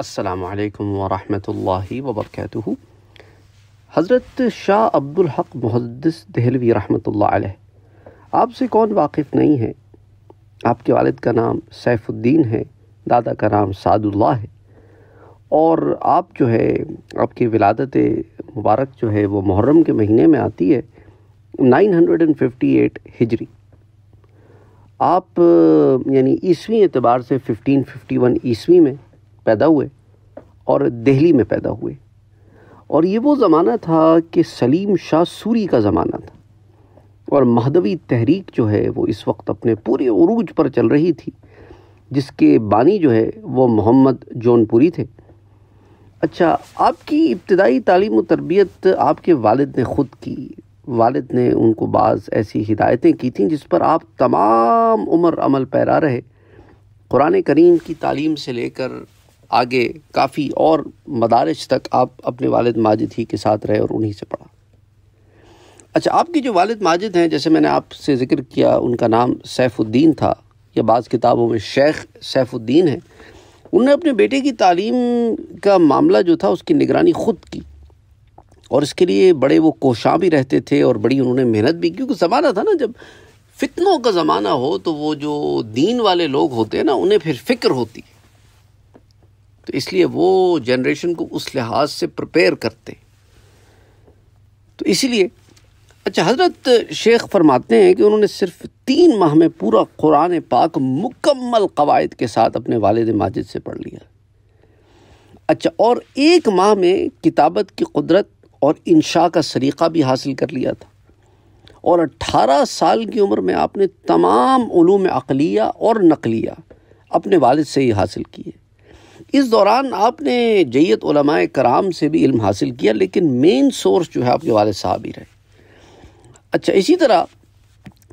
असलकम वरहि वबरक हज़रत शाह अब्दुल हक मुहदस दहलवी रहमतुल्लाह अलैह आपसे कौन वाकिफ़ नहीं है आपके वालिद का नाम सैफुद्दीन है दादा का नाम सादुल्ला है और आप जो है आपकी विलादत मुबारक जो है वो मुहर्रम के महीने में आती है 958 हिजरी आप यानी ईसवी एतबार से 1551 ईसवी में पैदा हुए और दिल्ली में पैदा हुए और ये वो ज़माना था कि सलीम शाह सूरी का ज़माना था और महदवी तहरीक जो है वो इस वक्त अपने पूरे अरूज पर चल रही थी जिसके बानी जो है वो मोहम्मद जौनपुरी थे अच्छा आपकी इब्तदाई तालीम तरबियत आपके वालद ने ख़ुद की वालद ने उनको बाज़ ऐसी हिदायतें की थी जिस पर आप तमाम उम्र अमल पैरा रहे कुरान करीम की तालीम से लेकर आगे काफ़ी और मदारिश तक आप अपने वालद माजिद ही के साथ रहे और उन्हीं से पढ़ा अच्छा आपकी जो वालद माजिद हैं जैसे मैंने आपसे ज़िक्र किया उनका नाम सैफुद्दीन था या बाज़ किताबों में शेख सैफुद्दीन है उन्होंने अपने बेटे की तालीम का मामला जो था उसकी निगरानी खुद की और इसके लिए बड़े वो कोशां भी रहते थे और बड़ी उन्होंने मेहनत भी क्योंकि ज़माना था ना जब फितनों का ज़माना हो तो वो जो दीन वाले लोग होते हैं ना उन्हें फिर फिक्र होती है तो इसलिए वो जनरेशन को उस लिहाज से प्रपेयर करते तो इसीलिए अच्छा हज़रत शेख फरमाते हैं कि उन्होंने सिर्फ तीन माह में पूरा कुरान पाक मुकम्मल कवायद के साथ अपने वालद माजिद से पढ़ लिया अच्छा और एक माह में किताबत की कुदरत और इंशा का सरीक़ा भी हासिल कर लिया था और 18 साल की उम्र में आपने तमाम ूम अकलिया और नकलिया अपने वालद से ही हासिल किए इस दौरान आपने जैत कराम से भी इल्म हासिल किया लेकिन मेन सोर्स जो है आपके वाले साहब ही रहे अच्छा इसी तरह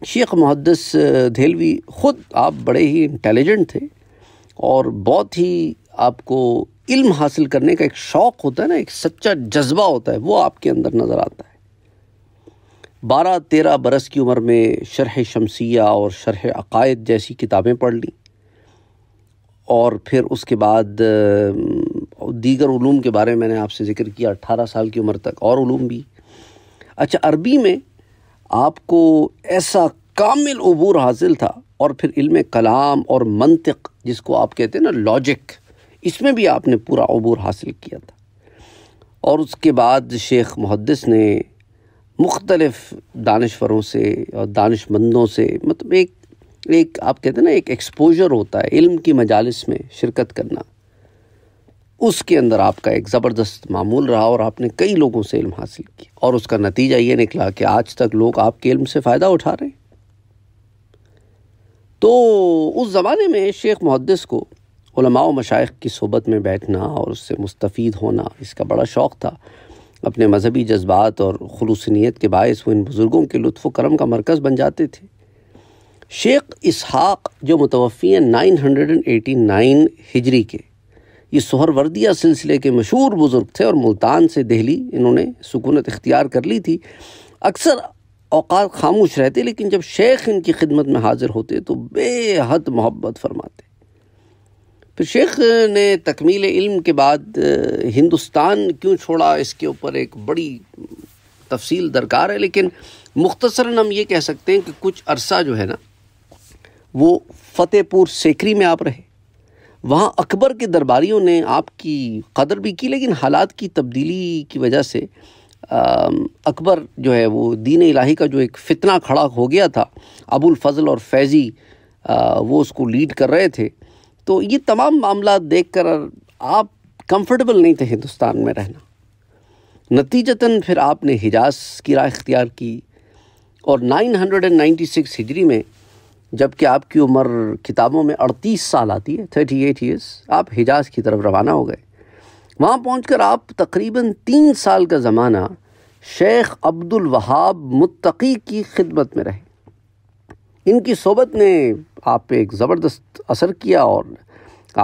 शेख मुहदस धेलवी ख़ुद आप बड़े ही इंटेलिजेंट थे और बहुत ही आपको इल्म हासिल करने का एक शौक़ होता है ना एक सच्चा जज्बा होता है वो आपके अंदर नज़र आता है बारह तेरह बरस की उम्र में शरह शमसिया और शरह अकायद जैसी किताबें पढ़ लीं और फिर उसके बाद दीगर ूम के बारे में मैंने आपसे ज़िक्र किया अट्ठारह साल की उम्र तक और ूम भी अच्छा अरबी में आपको ऐसा कामिल अबूर हासिल था और फिर इल्म कलाम और मंतिक जिसको आप कहते हैं ना लॉजिक इसमें भी आपने पूरा अबूर हासिल किया था और उसके बाद शेख मुहदस ने मुख्तलफ़ दानश्वरों से और दानशमंदों से मतलब एक एक आप कहते हैं ना एक एक्सपोजर होता है इल्म की मजालस में शिरकत करना उसके अंदर आपका एक ज़बरदस्त मामूल रहा और आपने कई लोगों से इल्म हासिल किया और उसका नतीजा ये निकला कि आज तक लोग आपके इल्म से फ़ायदा उठा रहे हैं तो उस ज़माने में शेख मुहदस को उलमाओ मशाइ की सोबत में बैठना और उससे मुस्तफ़ होना इसका बड़ा शौक़ था अपने मजहबी जज्बात और खलूस नीयत के बायस वो इन बुज़ुर्गों के लुफ़ करम का मरकज़ बन जाते थे शेख इसहाक जो मुतवफ़ी हैं nine hundred and eighty nine हिजरी के ये सोहरवर्दिया सिलसिले के मशहूर बुज़ुर्ग थे और मुल्तान से दहली इन्होंने सुकूनत इख्तियार कर ली थी अक्सर अवकात खामोश रहते लेकिन जब शेख इनकी खिदमत में हाजिर होते तो बेहद मोहब्बत फरमाते फिर शेख ने तकमील इल्म के बाद हिंदुस्तान क्यों छोड़ा इसके ऊपर एक बड़ी तफसील दरकार है लेकिन मुख्तसरन हम ये कह सकते हैं कि कुछ अरसा जो है ना वो फतेहपुर सेकरी में आप रहे वहाँ अकबर के दरबारियों ने आपकी कदर भी की लेकिन हालात की तब्दीली की वजह से अकबर जो है वो दीन इलाही का जो एक फितना खड़ा हो गया था अबुल फजल और फैज़ी वो उसको लीड कर रहे थे तो ये तमाम मामला देख कर आप कंफर्टेबल नहीं थे हिंदुस्तान में रहना नतीजतन फिर आपने हिजाज की राय इख्तियार की और 996 हिजरी में जबकि आपकी उम्र किताबों में अड़तीस साल आती है थर्टी एट ईयर्स आप हिजाज की तरफ रवाना हो गए वहाँ पहुँच आप तकरीबन तीन साल का ज़माना शेख अब्दुल वहाब मुत्तकी की खिदमत में रहे इनकी सोबत ने आप पे एक ज़बरदस्त असर किया और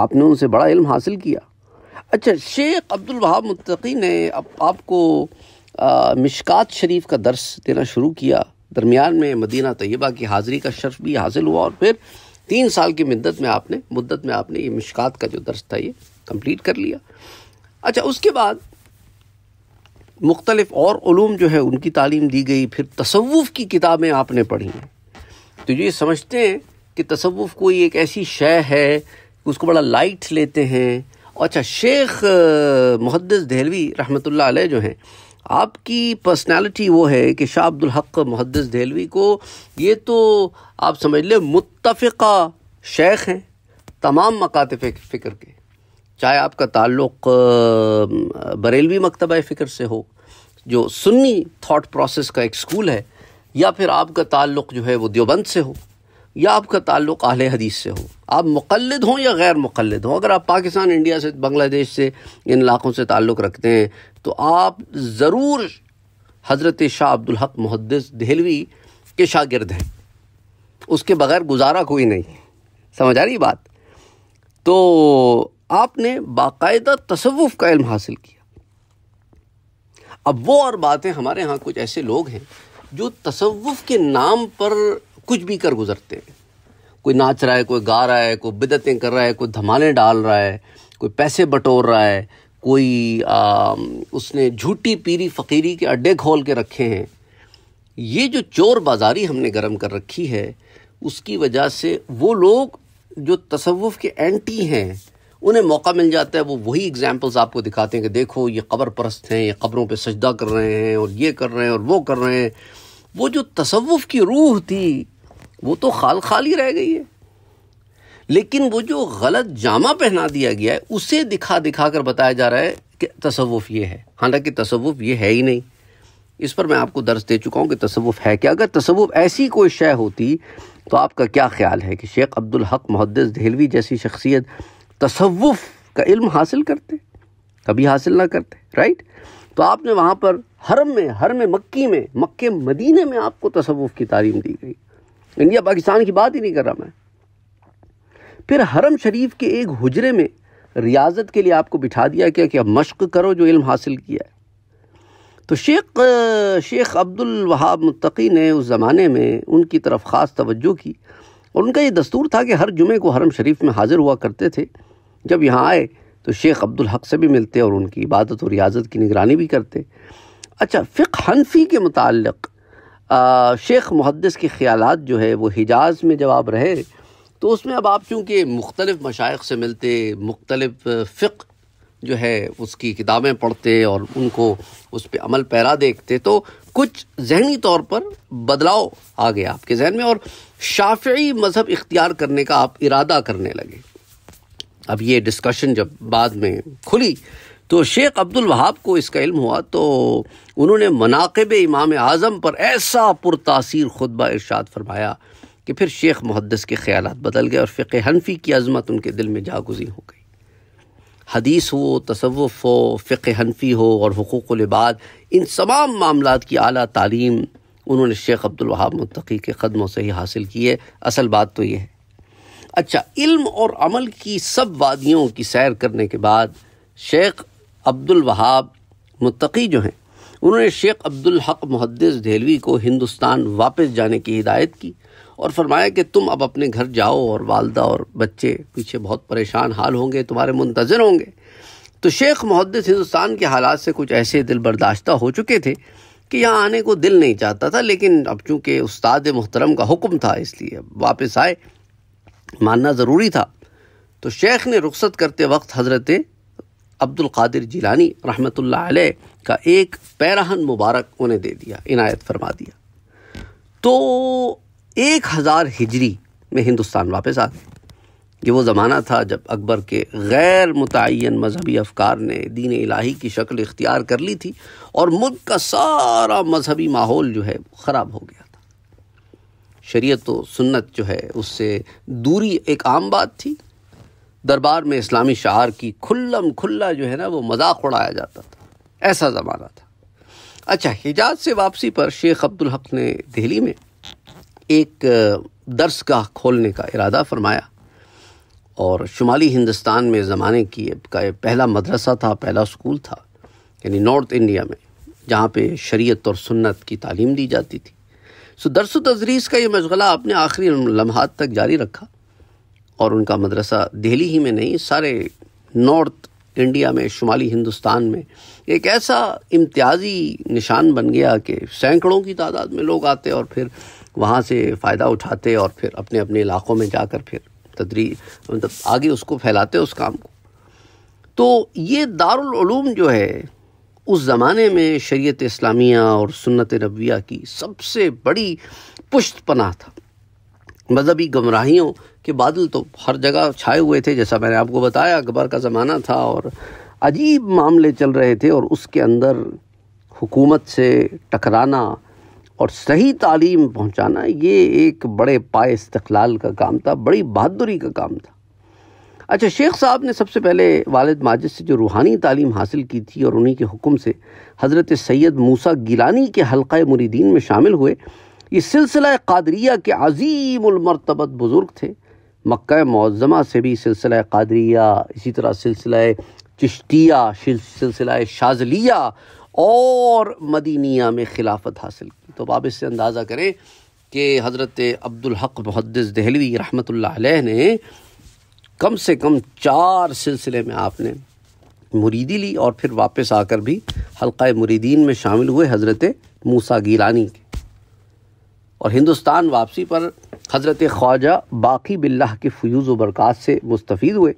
आपने उनसे बड़ा इल्म हासिल किया अच्छा शेख अब्दुल वहाब मुत्तकी ने अब आपको मिशकात शरीफ का दर्स देना शुरू किया दरमियान में मदीना तयबा की हाज़िरी का शर्फ भी हासिल हुआ और फिर तीन साल की मदत में आपने मुद्दत में आपने ये मिशकात का जो दर्ज था ये कंप्लीट कर लिया अच्छा उसके बाद मुख्तलिफ और ूम जो है उनकी तालीम दी गई फिर तसवुफ़ की किताबें आपने पढ़ी हैं तो ये समझते हैं कि तसवुफ़ कोई एक ऐसी शय है उसको बड़ा लाइट लेते हैं अच्छा शेख मुहदस दहलवी रहमतुल्लाह अलैह जो हैं आपकी पर्सनालिटी वो है कि शाह अब्दुल हक मुहदस दहलवी को ये तो आप समझ लें मुतफ़ा शेख हैं तमाम मकात फ़िक्र के चाहे आपका ताल्लुक़ बरेलवी मकतबा फ़िक्र से हो जो सुन्नी थाट प्रोसेस का एक स्कूल है या फिर आपका ताल्लुक़ जो है वो देवबंद से हो या आपका ताल्लुक अहल हदीस से हो आप मुकलद हों या गैर मुकलद हों अगर आप पाकिस्तान इंडिया से बांग्लादेश से इन इलाकों से ताल्लुक़ रखते हैं तो आप ज़रूर हज़रत शाह अब्दुल हक मुहदस दहलवी के शागिर्द हैं उसके बगैर गुजारा कोई नहीं समझ आ रही बात तो आपने बाकायदा तसवुफ़ का इल्म हासिल किया अब वो और बातें हमारे यहाँ कुछ ऐसे लोग हैं जो तसवुफ़ के नाम पर कुछ भी कर गुजरते हैं कोई नाच रहा है कोई गा रहा है कोई बिदतें कर रहा है कोई धमाले डाल रहा है कोई पैसे बटोर रहा है कोई आ, उसने झूठी पीरी फकीरी के अड्डे खोल के रखे हैं ये जो चोर बाजारी हमने गर्म कर रखी है उसकी वजह से वो लोग जो तसवुफ़ के एंटी हैं उन्हें मौका मिल जाता है वो वही एग्जाम्पल्स आपको दिखाते हैं कि देखो ये कबर परस्त हैं ये कब्रों पे सजदा कर रहे हैं और ये कर रहे हैं और वो कर रहे हैं वो जो तसवुफ़ की रूह थी वो तो खाल खाल ही रह गई है लेकिन वो जो गलत जामा पहना दिया गया है उसे दिखा दिखा कर बताया जा रहा है कि तसवुफ़ ये है हालांकि तसवुफ़ ये है ही नहीं इस पर मैं आपको दर्ज दे चुका हूँ कि तसवुफ़ है क्या अगर तसवुफ़ ऐसी कोई शय होती तो आपका क्या ख्याल है कि शेख अब्दुल हक मुहदस दहलवी जैसी शख्सियत तसवुफ़ का इल्म हासिल करते कभी हासिल ना करते राइट तो आपने वहाँ पर हरम में हरम मक्की में मक्के मदीने में आपको तसवुफ़ की तालीम दी गई इंडिया पाकिस्तान की बात ही नहीं कर रहा मैं फिर हरम शरीफ के एक हुजरे में रियाजत के लिए आपको बिठा दिया क्या कि अब मश्क करो जो इल्म हासिल किया है तो शेख शेख अब्दुल वहाब मुत्तकी ने उस ज़माने में उनकी तरफ ख़ास तवज्जो की और उनका ये दस्तूर था कि हर जुमे को हरम शरीफ में हाज़िर हुआ करते थे जब यहाँ आए तो शेख अब्दुल हक से भी मिलते और उनकी इबादत और रियाजत की निगरानी भी करते अच्छा फ़िक हनफी के मुतक़ शेख मुहदस के ख्याल जो है वो हिजाज़ में जब आप रहे तो उसमें अब आप चूँकि मुख्तलिफ़ मशाइ से मिलते मुख्तलिफ़ फ़िक जो है उसकी किताबें पढ़ते और उनको उस पर अमल पैरा देखते तो कुछ जहनी तौर पर बदलाव आ गया आपके जहन में और शाफी मज़हब इख्तियार करने का आप इरादा करने लगे अब ये डिस्कशन जब बाद में खुली तो शेख अब्दुल वहाब को इसका इल्म हुआ तो उन्होंने मनाकब इमाम आज़म पर ऐसा पुरतासर खुतबा इरशाद फरमाया कि फिर शेख मुहदस के ख्याल बदल गए और फ़िक हनफी की अजमत उनके दिल में जागुजी हो गई हदीस हो तसवुफ़ हो फ़िक हनफी हो और हकूक़बाद इन तमाम मामला की अली तालीम उन्होंने शेख अब्दुल वहाब मुतकी के ख़दमों से ही हासिल की है असल बात तो ये है अच्छा इल्म और अमल की सब वादियों की सैर करने के बाद शेख अब्दुल वहाब मुतकी जो हैं उन्होंने शेख अब्दुल हक मुहदस देहलवी को हिंदुस्तान वापस जाने की हिदायत की और फरमाया कि तुम अब अपने घर जाओ और वालदा और बच्चे पीछे बहुत परेशान हाल होंगे तुम्हारे मुंतज़र होंगे तो शेख मुहदस हिंदुस्तान के हालात से कुछ ऐसे दिल बर्दाश्त हो चुके थे कि यहाँ आने को दिल नहीं चाहता था लेकिन अब चूँकि उस्ताद मोहतरम का हुक्म था इसलिए वापस आए मानना ज़रूरी था तो शेख ने रुख्सत करते वक्त हज़रत अब्दुल कादिर जिलानी रहमतुल्लाह अलैह का एक पैरहन मुबारक उन्हें दे दिया इनायत फरमा दिया तो एक हज़ार हिजरी में हिंदुस्तान वापस आ गए ये वो ज़माना था जब अकबर के गैर मुतन मजहबी अफकार ने दीन इलाही की शक्ल इख्तियार कर ली थी और मुल्क का सारा मजहबी माहौल जो है ख़राब हो गया था शरीयत तो सुन्नत जो है उससे दूरी एक आम बात थी दरबार में इस्लामी शहर की खुल्लम खुल्ला जो है ना वो मजाक उड़ाया जाता था ऐसा ज़माना था अच्छा हिजाज से वापसी पर शेख अब्दुल हक ने दिल्ली में एक दर्स का खोलने का इरादा फरमाया और शुमाली हिंदुस्तान में ज़माने की का पहला मदरसा था पहला स्कूल था यानी नॉर्थ इंडिया में जहाँ पे शरीयत और सुन्नत की तालीम दी जाती थी सो दरस तदरीस का ये मशगला अपने आखिरी लम्हात तक जारी रखा और उनका मदरसा दिल्ली ही में नहीं सारे नॉर्थ इंडिया में शुमाली हिंदुस्तान में एक ऐसा इम्तियाजी निशान बन गया कि सैकड़ों की तादाद में लोग आते और फिर वहाँ से फ़ायदा उठाते और फिर अपने अपने इलाक़ों में जाकर फिर तदरी मतलब आगे उसको फैलाते उस काम को तो ये दारुलूम जो है उस ज़माने में शरीयत इस्लामिया और सुन्नत रबिया की सबसे बड़ी पुश्त पनाह था मजहबी गमराहियों के बादल तो हर जगह छाए हुए थे जैसा मैंने आपको बताया अकबर का ज़माना था और अजीब मामले चल रहे थे और उसके अंदर हुकूमत से टकराना और सही तालीम पहुंचाना ये एक बड़े पाए इस्तलाल का काम था बड़ी बहादुरी का काम था अच्छा शेख साहब ने सबसे पहले वालद माजिद से जो रूहानी तालीम हासिल की थी और उन्हीं के हुक्म से हज़रत सैयद मूसा गिलानी के हल्का मुरीदीन में शामिल हुए ये सिलसिला कादरिया के अजीमरतबत बुज़ुर्ग थे मक्का मुजमा से भी सिलसिला कादरिया इसी तरह सिलसिला चिश्तिया सिलसिला शाजलिया और मदीनिया में खिलाफत हासिल की तो आप इससे अंदाज़ा करें कि हज़रत अब्दुल हक मुहदस दहलवी रहमत ने कम से कम चार सिलसिले में आपने मुरीदी ली और फिर वापस आकर भी हल्का मुरीदीन में शामिल हुए हज़रत मूसा गिलानी के और हिंदुस्तान वापसी पर हज़रत ख्वाजा बाकी बिल्लाह के फ्यूज़ व बरक़ात से मुस्तफ़ हुए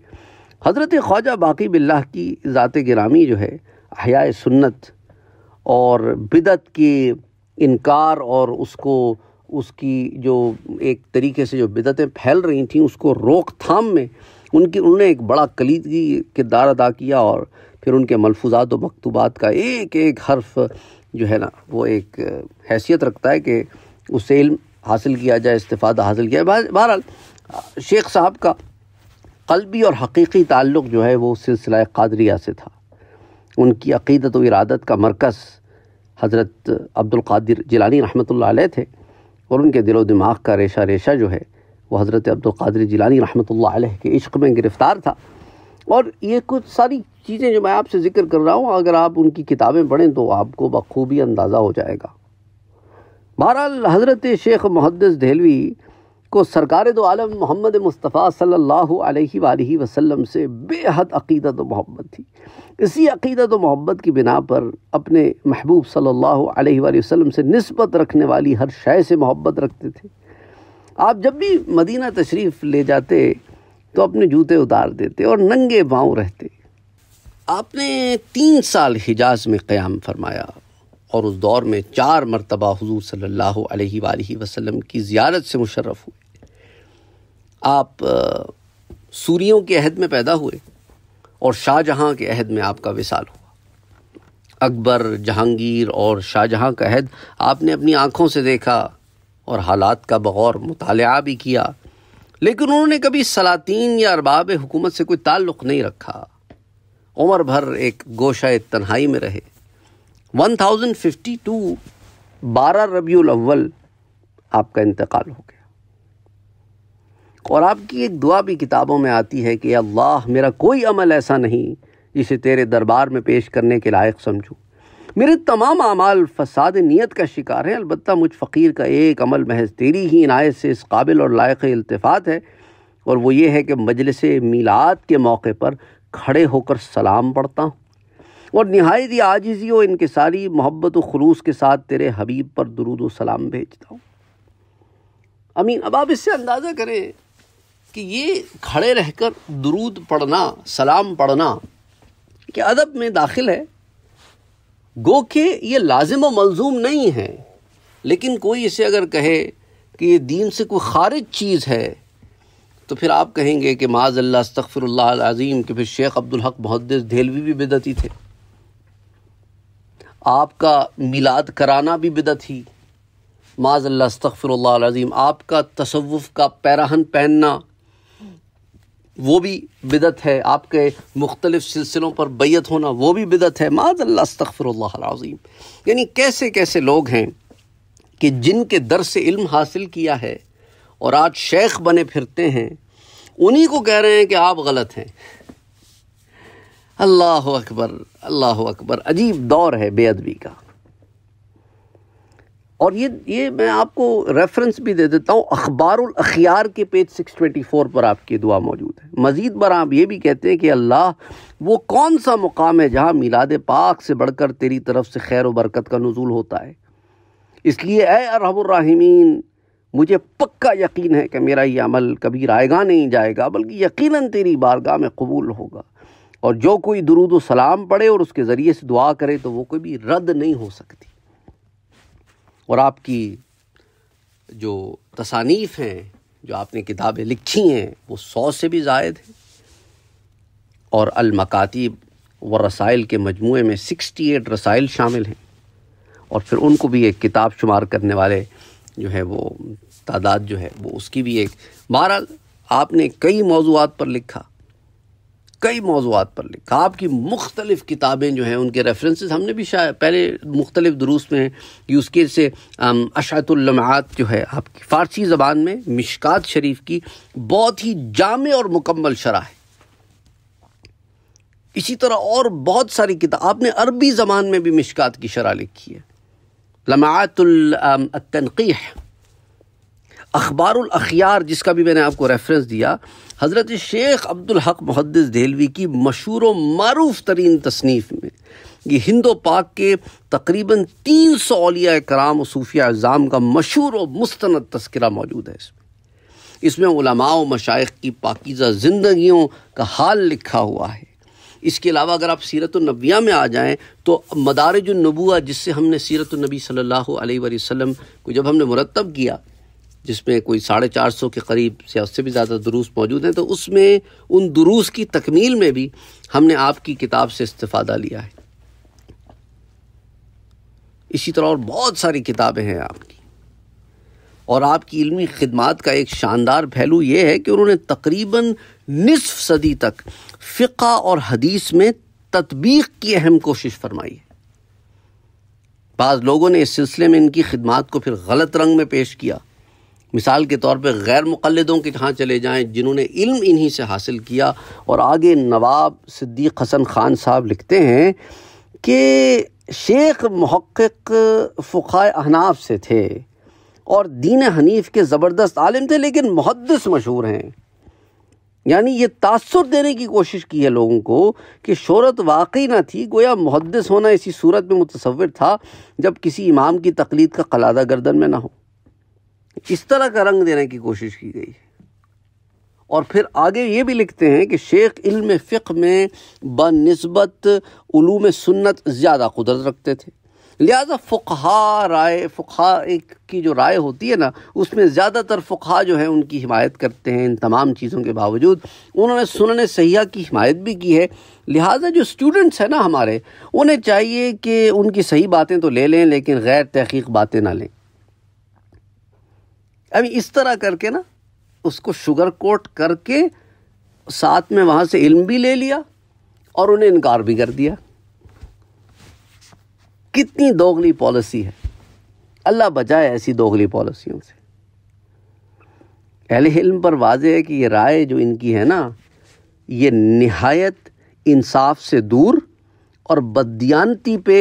हज़रत ख्वाजा बाकी बिल्लाह की ज़ात गिरामी जो है हया सुन्नत और बिदत के इनकार और उसको उसकी जो एक तरीके से जो बिदतें फैल रही थी उसको रोकथाम में उनकी उन्होंने एक बड़ा कलीदगी किरदार अदा किया और फिर उनके मलफूजात व मकतूबात का एक एक हर्फ जो है ना वो एक हैसियत रखता है कि उससे इल्म हासिल किया जाए इस्तः हासिल किया जाए बहरहाल शेख साहब का कलबी और हकीकी ताल्लुक़ जो है वो सिलसिला कादरिया से था उनकी अकीदत व इरादत का मरकज़ हज़रत अब्दुल्कर जिलानी रहमत ला थे और उनके दिलो दिमाग का रेशा रेशा जो है वो हज़रत अब्दुल्कर जिलानी रहमत आल के इश्क में गिरफ़्तार था और ये कुछ सारी चीज़ें जो मैं आपसे ज़िक्र कर रहा हूँ अगर आप उनकी किताबें पढ़ें तो आपको बखूबी अंदाज़ा हो जाएगा बहरहाल हज़रत शेख मुहदस दहलवी को सरकार दो आलम मोहम्मद मुस्तफ़ा सल्लल्लाहु अलैहि सल्ला वसल्लम से बेहद अकीदत मोहब्बत थी इसी अकीदत व मोहब्बत की बिना पर अपने महबूब सल्लल्लाहु अलैहि वसल्लम से नस्बत रखने वाली हर शय से मोहब्बत रखते थे आप जब भी मदीना तशरीफ़ ले जाते तो अपने जूते उतार देते और नंगे पाँव रहते आपने तीन साल हिजाज में क़्याम फरमाया और उस दौर में चार मरतबा हजूर सल्ला वसलम की ज़्यारत से मुशर्रफ हुए आप सूरीों के अहद में पैदा हुए और शाहजहाँ के अहद में आपका विसाल हुआ अकबर जहांगीर और शाहजहाँ का अहद आपने अपनी आँखों से देखा और हालात का बगौर मताल भी किया लेकिन उन्होंने कभी सलातीन या अरबाब हुकूमत से कोई ताल्लुक़ नहीं रखा उम्र भर एक गोशा तन्हाई में रहे 1052 12 रबी अव्वल आपका इंतकाल हो गया और आपकी एक दुआ भी किताबों में आती है कि अल्लाह मेरा कोई अमल ऐसा नहीं जिसे तेरे दरबार में पेश करने के लायक समझूं मेरे तमाम अमाल फसाद नीयत का शिकार हैं अलबत् मुझ फ़कीर का एक अमल महज तेरी ही इनायत से इस काबिल और लायक अल्तफ़ात है और वो ये है कि मजलिस मीलाद के मौके पर खड़े होकर सलाम पढ़ता हूँ और नहायत ही आजिज़ी व सारी मोहब्बत व खलूस के साथ तेरे हबीब पर दरूद व सलाम भेजता हूँ अमीन अब आप इससे अंदाज़ा करें कि ये खड़े रहकर दरूद पढ़ना सलाम पढ़ना के अदब में दाखिल है गो के ये लाजिम व मलजूम नहीं है लेकिन कोई इसे अगर कहे कि ये दीन से कोई खारिज चीज़ है तो फिर आप कहेंगे कि माज़ अल्लाह तकफ़िर अज़ीम फिर शेख अब्दुल हक मुहद्दिस धेलवी भी बेदती थे आपका मिलाद कराना भी बिदत ही माजल्ला तफ़रज़ीम आपका तसवुफ़ का पैराहन पहनना वो भी बिदत है आपके मुख्तलिफ़ सिलसिलों पर बैत होना वो भी बिदत है माजल्ला तफ़रज़ीम यानी कैसे कैसे लोग हैं कि जिनके दर से इल्म हासिल किया है और आज शेख बने फिरते हैं उन्हीं को कह रहे हैं कि आप गलत हैं अल्लाह अकबर अल्लाह अकबर अजीब दौर है बेअदबी का और ये ये मैं आपको रेफरेंस भी दे देता हूँ अखबार के पेज 624 पर आपकी दुआ मौजूद है मज़ीद पर आप ये भी कहते हैं कि अल्लाह वो कौन सा मुकाम है जहाँ मिलाद पाक से बढ़कर तेरी तरफ से खैर बरकत का नजूल होता है इसलिए अरहमराहिमीन मुझे पक्का यकीन है कि मेरा ये अमल कभी रायगा नहीं जाएगा बल्कि यकीनन तेरी बारगाह में कबूल होगा और जो कोई दरूद सलाम पढ़े और उसके ज़रिए से दुआ करे तो वो कोई भी रद्द नहीं हो सकती और आपकी जो तसानीफ़ हैं जो आपने किताबें लिखी हैं वो सौ से भी जायद हैं और अलमकातीब व रसाइल के मजमू में सिक्सटी एट रसाइल शामिल हैं और फिर उनको भी एक किताब शुमार करने वाले जो है वो तादाद जो है वो उसकी भी एक बहरहाल आपने कई मौजूद पर लिखा कई मौजूद पर लिखा आपकी मुख्तलिफ किताबें जो हैं उनके रेफरेंसेस हमने भी शायद पहले मुख्तलिफ दुरूस में यूज़ किए से अशातुल्लमात जो है आपकी फ़ारसी ज़बान में मिशकात शरीफ की बहुत ही जाम और मुकम्मल शरह है इसी तरह और बहुत सारी किताब आपने अरबी ज़बान में भी मिशकात की शरह लिखी है है अखबारखियार जिसका भी मैंने आपको रेफरेंस दिया हज़रत शेख अब्दुल हक मुहदस देहलवी की मशहूर व मरूफ तरीन तसनीफ़ में ये हिंदो पाक के तकरीबन तीन सौ अलिया कराम सूफिया अज़ाम का मशहूर व मुस्ंद तस्करा मौजूद है इसमें इसमें उलमा मशाइ की पाकिज़ा ज़िंदगियों का हाल लिखा हुआ है इसके अलावा अगर आप सीरत नबिया में आ जाएँ तो मदारज जिससे हमने सीरतनबी सल्ला वसम को जब हमने मुरतब किया जिसमें कोई साढ़े चार सौ के करीब से उससे भी ज़्यादा दुरूस मौजूद हैं तो उसमें उन दुरूस की तकमील में भी हमने आपकी किताब से इस्तादा लिया है इसी तरह और बहुत सारी किताबें हैं आपकी और आपकी इलमी खदमात का एक शानदार पहलू ये है कि उन्होंने तकरीबन निसफ सदी तक फ़िका और हदीस में तदबीक की अहम कोशिश फरमाई है बाज़ लोगों ने इस सिलसिले में इनकी खिदमत को फिर गलत रंग में पेश किया मिसाल के तौर पर गैर मुक़दों के कहाँ चले जाएँ जिन्होंने इल्म इन्हीं से हासिल किया और आगे नवाब सिद्दीक़ हसन ख़ान साहब लिखते हैं कि शेख महक़ फ़ाय अहनाफ से थे और दीन हनीफ के ज़बरदस्त आलिम थे लेकिन मुहदस मशहूर हैं यानी ये तासर देने की कोशिश की है लोगों को कि शहरत वाकई ना थी गोया मुहदस होना इसी सूरत में मुतसवर था जब किसी इमाम की तकलीद का कलादा गर्दन में ना हो इस तरह का रंग देने की कोशिश की गई है और फिर आगे ये भी लिखते हैं कि शेख इल्म फ़िक में नस्बत उलूम सुन्नत ज़्यादा कुदरत रखते थे लिहाजा फ़ुखा राय एक की जो राय होती है ना उसमें ज़्यादातर फ़ुखा जो है उनकी हिमायत करते हैं इन तमाम चीज़ों के बावजूद उन्होंने सुनन सयाह की हिमायत भी की है लिहाजा जो स्टूडेंट्स हैं ना हमारे उन्हें चाहिए कि उनकी सही बातें तो ले लें लेकिन गैर तहकीक बातें ना लें अभी इस तरह करके ना उसको शुगर कोट करके साथ में वहाँ से इल्म भी ले लिया और उन्हें इनकार भी कर दिया कितनी दोगली पॉलिसी है अल्लाह बचाए ऐसी दोगली पॉलिसियों से अहले इल्म पर वाजे है कि ये राय जो इनकी है ना ये नहायत इंसाफ से दूर और बदयानती पे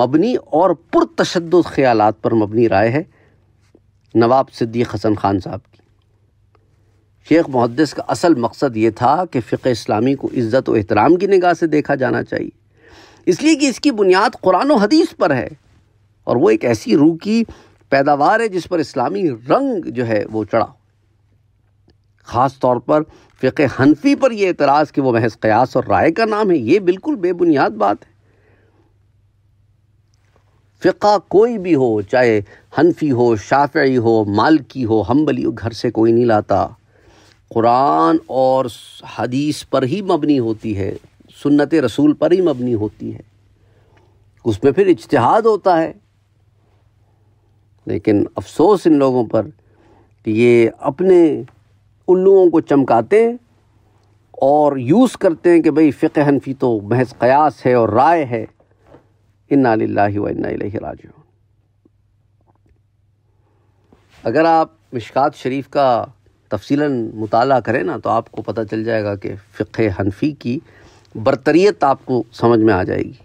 मबनी और पुरतशद ख्याल पर मबनी राय है नवाब सिद्दीक हसन खान साहब की शेख मुहदस का असल मकसद ये था कि फ़िक इस्लामी को इज़्ज़त व एहतराम की निगाह से देखा जाना चाहिए इसलिए कि इसकी बुनियाद कुरान हदीस पर है और वो एक ऐसी रूह की पैदावार है जिस पर इस्लामी रंग जो है वो चढ़ा ख़ास तौर पर फ़िक हनफी पर यह एतराज़ कि वह महज क़यास और राय का नाम है ये बिल्कुल बेबुनियाद बात है फ़िका कोई भी हो चाहे हनफी हो शाफी हो मालकी हो हम्बली हो घर से कोई नहीं लाता कुरान और हदीस पर ही मबनी होती है सुन्नत रसूल पर ही मबनी होती है उसमें फिर इजतहाद होता है लेकिन अफसोस इन लोगों पर कि ये अपने उल्लुओं को चमकाते हैं और यूज़ करते हैं कि भाई फ़िक हनफी तो महज क़यास है और राय है इन्ना लाही व इन्ना राजू अगर आप मिशकात शरीफ का तफसीला मुताल करें ना तो आपको पता चल जाएगा कि फ़िक्र हनफी की बरतरीत आपको समझ में आ जाएगी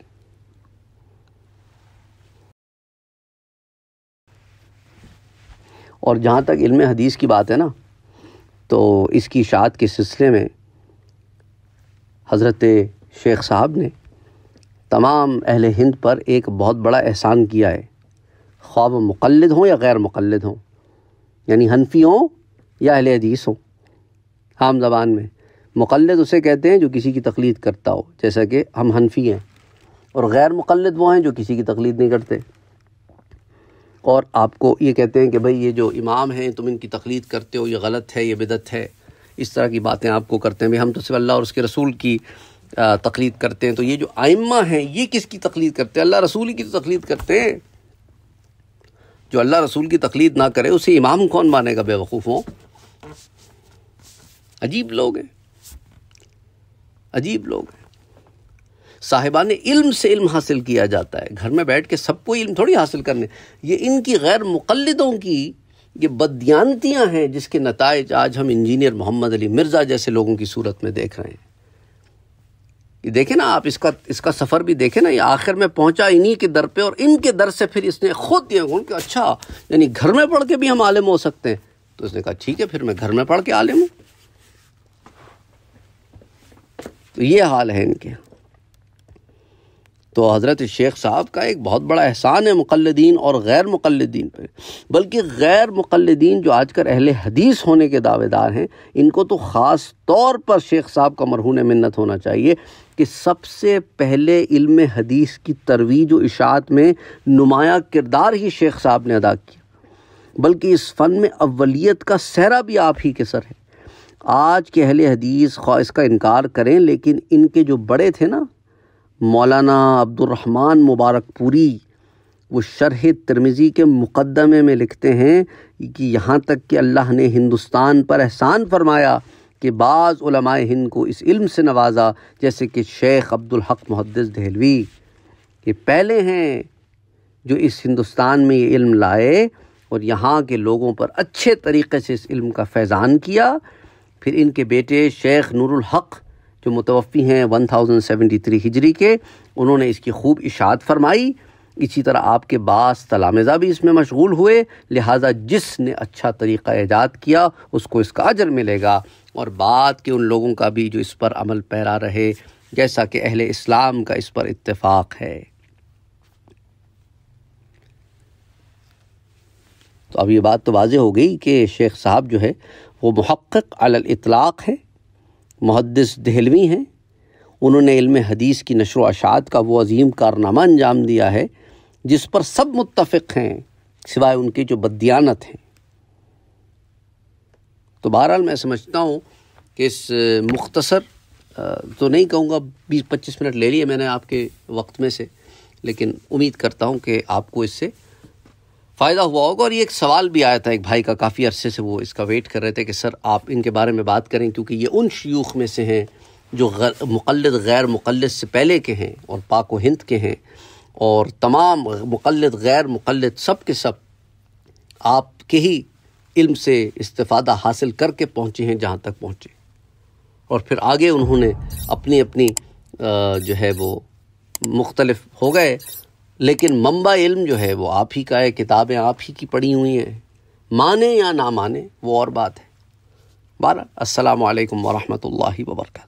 और जहाँ तक इल्म हदीस की बात है ना तो इसकी इशात के सिलसिले में हज़रत शेख साहब ने तमाम अहल हिंद पर एक बहुत बड़ा एहसान किया है ख्वाब मुक़लद हों या गैर मुक़लद हों यानी हों या अहल हदीस हों आम जबान में मुकलद उसे कहते हैं जो किसी की तकलीद करता हो जैसा कि हम हनफी हैं और गैर मुखलद वो हैं जो किसी की तकलीद नहीं करते और आपको ये कहते हैं कि भाई ये जो इमाम हैं तुम इनकी तकलीद करते हो ये गलत है ये बिदत है इस तरह की बातें आपको करते हैं भाई हम तो सिर्फ अल्लाह और उसके रसूल की तकलीद करते हैं तो ये जो आइम्मा हैं ये किसकी तकलीद करते हैं अल्लाह रसूल की तो तकलीद करते हैं जो अल्लाह रसूल की तकलीद ना करे उसे इमाम कौन मानेगा बेवकूफ़ों अजीब लोग हैं अजीब लोग हैं ने इल्म से इल्म हासिल किया जाता है घर में बैठ के सबको इल्म थोड़ी हासिल करने ये इनकी गैर मुकलदों की ये बदयानतियाँ हैं जिसके नतज आज हम इंजीनियर मोहम्मद अली मिर्ज़ा जैसे लोगों की सूरत में देख रहे हैं देखे ना आप इसका इसका सफ़र भी देखे ना ये आखिर में पहुंचा इन्हीं के दर पे और इनके दर से फिर इसने खुद दिया कि अच्छा यानी घर में पढ़ के भी हम आलिम हो सकते हैं तो उसने कहा ठीक है फिर मैं घर में पढ़ के आलिम हूँ तो ये हाल है इनके तो हज़रत शेख साहब का एक बहुत बड़ा एहसान है मुकलदीन और गैर मुकलदीन पर बल्कि गैर मुकलदीन जो आजकल अहल हदीस होने के दावेदार हैं इनको तो ख़ास तौर पर शेख साहब का मरहून मिन्नत होना चाहिए कि सबसे पहले इल्म हदीस की तरवीज व इशात में नुमाया किरदार ही शेख साहब ने अदा किया बल्कि इस फ़न में अवलीत का सहरा भी आप ही के सर है आज के अहले हदीस खा इसका इनकार करें लेकिन इनके जो बड़े थे ना मौलाना अब्दुलरहमान मुबारकपुरी वो शरह तिरमिज़ी के मुकदमे में लिखते हैं कि यहाँ तक कि अल्लाह ने हिंदुस्तान पर एहसान फरमाया कि बाज़ हिंद को इस इल्म से नवाजा जैसे कि शेख अब्दुल हक मुहदस दहलवी ये पहले हैं जो इस हिंदुस्तान में ये इल्म लाए और यहाँ के लोगों पर अच्छे तरीके से इस इल्म का फैज़ान किया फिर इनके बेटे शेख नूरुल हक जो मुतवफ़ी हैं 1073 हिजरी के उन्होंने इसकी खूब इशात फरमाई इसी तरह आपके बास तलामेज़ा भी इसमें मशगूल हुए लिहाजा जिसने अच्छा तरीक़ा ईजाद किया उसको इसका अजर मिलेगा और बाद के उन लोगों का भी जो इस पर अमल पैरा रहे जैसा कि अहले इस्लाम का इस पर इत्तेफाक है तो अब ये बात तो वाज हो गई कि शेख साहब जो है वो महक़ अल इतलाक़ है मुहदस दहलवी हैं उन्होंने इल्म हदीस की नशर अशात का वो अजीम कारनामा अंजाम दिया है जिस पर सब मुत्तफिक हैं सिवाय उनकी जो बदयानत हैं तो बहरहाल मैं समझता हूँ कि इस मुख्तसर तो नहीं कहूँगा बीस पच्चीस मिनट ले लिए मैंने आपके वक्त में से लेकिन उम्मीद करता हूँ कि आपको इससे फ़ायदा हुआ होगा और ये एक सवाल भी आया था एक भाई का काफ़ी अरसे से वो इसका वेट कर रहे थे कि सर आप इनके बारे में बात करें क्योंकि ये उन शयूख में से हैं जो गैर मुकलद गैर मुकलद से पहले के हैं और पाक व हिंद के हैं और तमाम मुकलद गैर मुकलद सब के सब आपके ही इल्म से इस्तफादा हासिल करके पहुँचे हैं जहाँ तक पहुँचे और फिर आगे उन्होंने अपनी अपनी जो है वो मुख्तलफ हो गए लेकिन मम्बा इल्म जो है वो आप ही का है किताबें आप ही की पढ़ी हुई हैं माने या ना माने वो और बात है बारह असलकम वरहमल वर्का